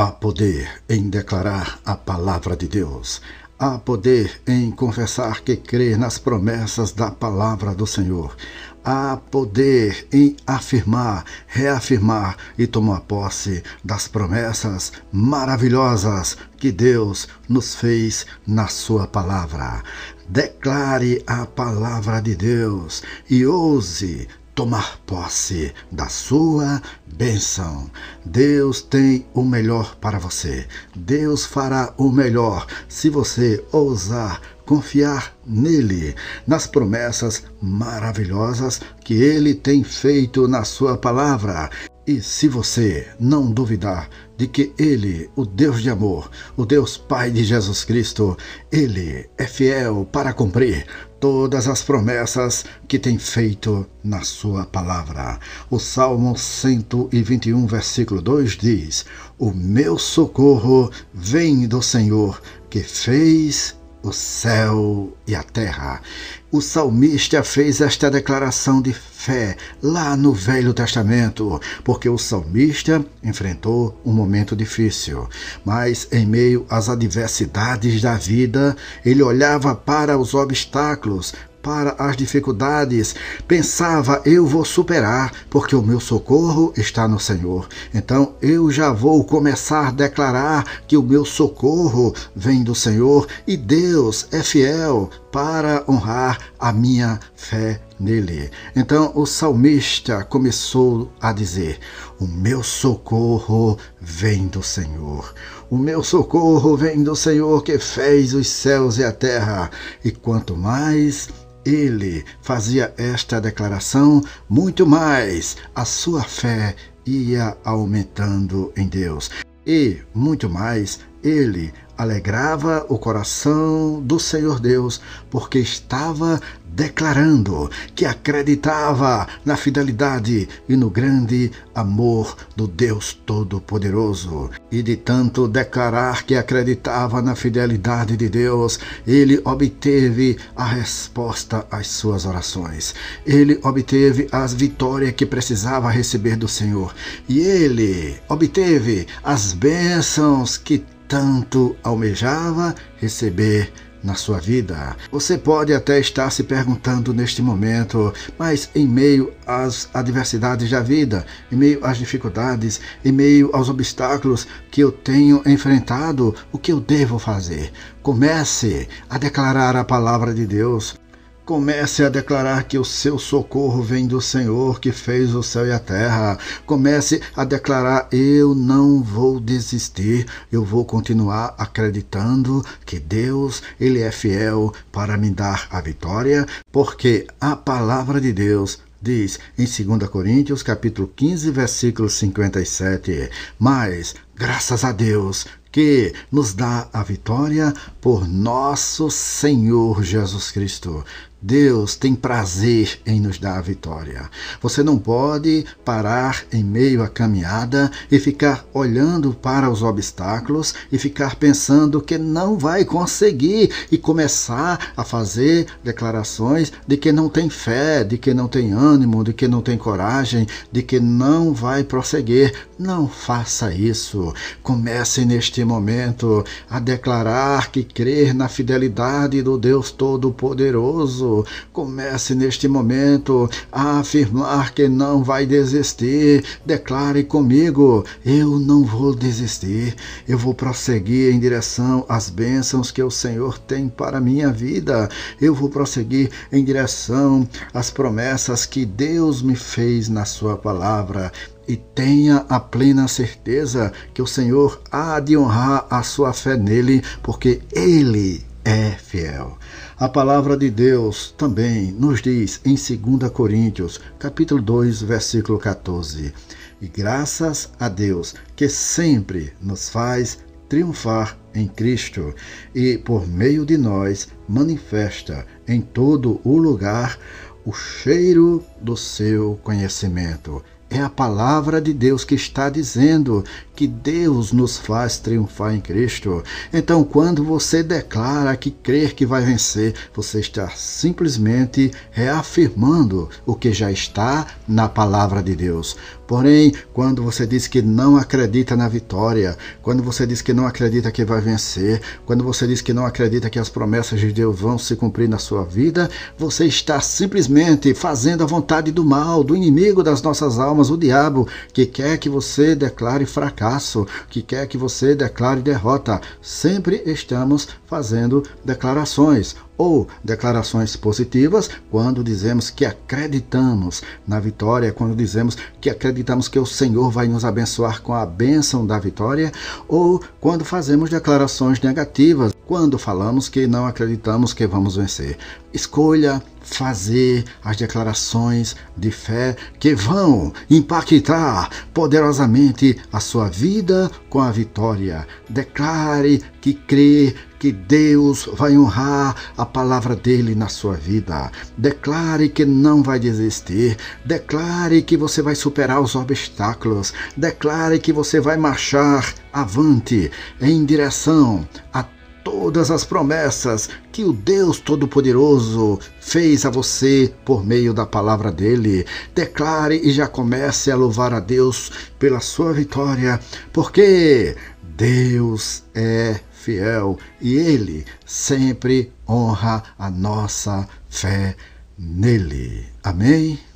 Há poder em declarar a palavra de Deus. Há poder em confessar que crê nas promessas da palavra do Senhor. Há poder em afirmar, reafirmar e tomar posse das promessas maravilhosas que Deus nos fez na Sua palavra. Declare a palavra de Deus e ouse tomar posse da sua bênção. Deus tem o melhor para você. Deus fará o melhor se você ousar confiar nele, nas promessas maravilhosas que ele tem feito na sua palavra. E se você não duvidar de que Ele, o Deus de amor, o Deus Pai de Jesus Cristo, Ele é fiel para cumprir todas as promessas que tem feito na Sua palavra. O Salmo 121, versículo 2 diz: O meu socorro vem do Senhor que fez o céu e a terra. O salmista fez esta declaração de fé lá no Velho Testamento, porque o salmista enfrentou um momento difícil, mas em meio às adversidades da vida, ele olhava para os obstáculos para as dificuldades. Pensava, eu vou superar, porque o meu socorro está no Senhor. Então eu já vou começar a declarar que o meu socorro vem do Senhor e Deus é fiel para honrar a minha fé nele. Então o salmista começou a dizer: O meu socorro vem do Senhor. O meu socorro vem do Senhor que fez os céus e a terra. E quanto mais ele fazia esta declaração, muito mais a sua fé ia aumentando em Deus. E, muito mais, ele alegrava o coração do Senhor Deus, porque estava declarando que acreditava na fidelidade e no grande amor do Deus Todo-Poderoso. E de tanto declarar que acreditava na fidelidade de Deus, ele obteve a resposta às suas orações. Ele obteve as vitórias que precisava receber do Senhor. E ele obteve as bênçãos que tanto almejava receber na sua vida. Você pode até estar se perguntando neste momento, mas em meio às adversidades da vida, em meio às dificuldades, em meio aos obstáculos que eu tenho enfrentado, o que eu devo fazer? Comece a declarar a palavra de Deus. Comece a declarar que o seu socorro vem do Senhor que fez o céu e a terra. Comece a declarar: Eu não vou desistir, eu vou continuar acreditando que Deus ele é fiel para me dar a vitória, porque a palavra de Deus diz em 2 Coríntios capítulo 15, versículo 57: "Mas graças a Deus que nos dá a vitória por nosso Senhor Jesus Cristo. Deus tem prazer em nos dar a vitória. Você não pode parar em meio à caminhada e ficar olhando para os obstáculos e ficar pensando que não vai conseguir e começar a fazer declarações de que não tem fé, de que não tem ânimo, de que não tem coragem, de que não vai prosseguir. Não faça isso. Comece neste momento a declarar que crer na fidelidade do Deus Todo-Poderoso Comece neste momento a afirmar que não vai desistir. Declare comigo: eu não vou desistir. Eu vou prosseguir em direção às bênçãos que o Senhor tem para a minha vida. Eu vou prosseguir em direção às promessas que Deus me fez na Sua palavra e tenha a plena certeza que o Senhor há de honrar a sua fé nele, porque ele é fiel. A palavra de Deus também nos diz em 2 Coríntios, capítulo 2, versículo 14: "E graças a Deus, que sempre nos faz triunfar em Cristo e por meio de nós manifesta em todo o lugar o cheiro do seu conhecimento." É a palavra de Deus que está dizendo que Deus nos faz triunfar em Cristo. Então, quando você declara que crer que vai vencer, você está simplesmente reafirmando o que já está na palavra de Deus. Porém, quando você diz que não acredita na vitória, quando você diz que não acredita que vai vencer, quando você diz que não acredita que as promessas de Deus vão se cumprir na sua vida, você está simplesmente fazendo a vontade do mal, do inimigo das nossas almas, o diabo, que quer que você declare fracasso, que quer que você declare derrota. Sempre estamos fazendo declarações ou declarações positivas quando dizemos que acreditamos na vitória, quando dizemos que acreditamos que o Senhor vai nos abençoar com a bênção da vitória, ou quando fazemos declarações negativas, quando falamos que não acreditamos que vamos vencer. Escolha fazer as declarações de fé que vão impactar poderosamente a sua vida com a vitória. Declare que crê que Deus vai honrar a palavra dele na sua vida. Declare que não vai desistir. Declare que você vai superar os obstáculos. Declare que você vai marchar avante em direção à todas as promessas que o Deus Todo-Poderoso fez a você por meio da palavra dele. Declare e já comece a louvar a Deus pela sua vitória, porque Deus é fiel e ele sempre honra a nossa fé nele. Amém?